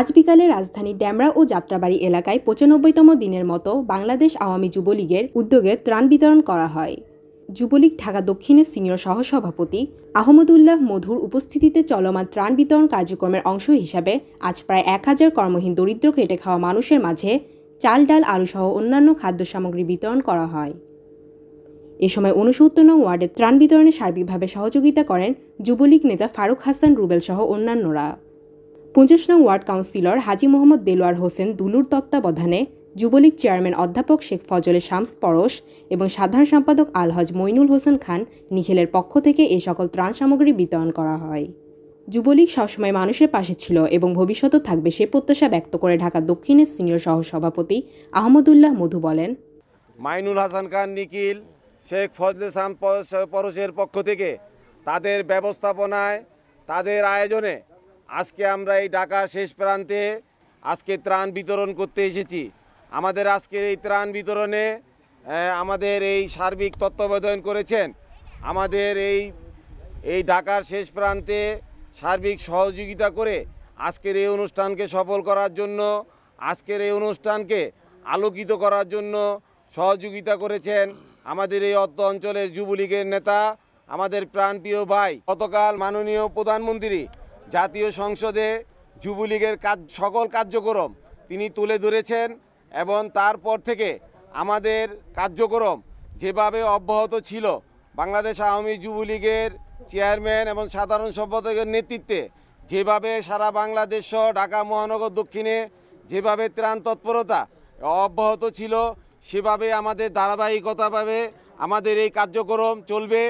আজ বিকালে রাজধানী ড্যামরা ও যাত্রাবাড়ি এলাকায় পঁচানব্বইতম দিনের মতো বাংলাদেশ আওয়ামী যুবলীগের উদ্যোগে ত্রাণ বিতরণ করা হয় যুবলীগ ঢাকা দক্ষিণের সিনিয়র সহসভাপতি আহমদুল্লাহ মধুর উপস্থিতিতে চলমান ত্রাণ বিতরণ কার্যক্রমের অংশ হিসাবে আজ প্রায় এক হাজার কর্মহীন দরিদ্র খেটে খাওয়া মানুষের মাঝে চাল ডাল আলুসহ অন্যান্য খাদ্য সামগ্রী বিতরণ করা হয় এ সময় উনসত্তর নং ওয়ার্ডের ত্রাণ বিতরণে সার্বিকভাবে সহযোগিতা করেন যুবলীগ নেতা ফারুক হাসান রুবেল সহ অন্যান্যরা পঞ্চাশ নং ওয়ার্ড কাউন্সিলর হাজি মোহাম্মদ দেলোয়ার হোসেন দুলুর তত্ত্বাবধানে যুবলীগ চেয়ারম্যান অধ্যাপক শেখ ফজলে শামস পরশ এবং সাধারণ সম্পাদক আলহজ মইনুল হোসেন খান নিখিলের পক্ষ থেকে এ সকল ত্রাণ সামগ্রী বিতরণ করা হয় যুবলীগ সবসময় মানুষের পাশে ছিল এবং ভবিষ্যতও থাকবে সে প্রত্যাশা ব্যক্ত করে ঢাকা দক্ষিণের সিনিয়র সহসভাপতি আহমদুল্লাহ মধু বলেন মাইনুল হাসান খান নিখিল শেখ ফজলে শাম পরশের পক্ষ থেকে তাদের ব্যবস্থাপনায় তাদের আয়োজনে আজকে আমরা এই ঢাকা শেষ প্রান্তে আজকে ত্রাণ বিতরণ করতে এসেছি আমাদের আজকের এই ত্রাণ বিতরণে আমাদের এই সার্বিক তত্ত্বাবধান করেছেন আমাদের এই এই ঢাকার শেষ প্রান্তে সার্বিক সহযোগিতা করে আজকের এই অনুষ্ঠানকে সফল করার জন্য আজকের এই অনুষ্ঠানকে আলোকিত করার জন্য সহযোগিতা করেছেন আমাদের এই অর্থ অঞ্চলের যুবলীগের নেতা আমাদের প্রাণপ্রিয় ভাই গতকাল মাননীয় প্রধানমন্ত্রী জাতীয় সংসদে যুবলীগের কাজ সকল কার্যক্রম তিনি তুলে ধরেছেন এবং তারপর থেকে আমাদের কার্যক্রম যেভাবে অব্যাহত ছিল বাংলাদেশ আওয়ামী যুবলীগের চেয়ারম্যান এবং সাধারণ সম্পাদকের নেতৃত্বে যেভাবে সারা বাংলাদেশ সহ ঢাকা মহানগর দক্ষিণে যেভাবে ত্রাণ তৎপরতা অব্যাহত ছিল সেভাবে আমাদের ধারাবাহিকতাভাবে আমাদের এই কার্যক্রম চলবে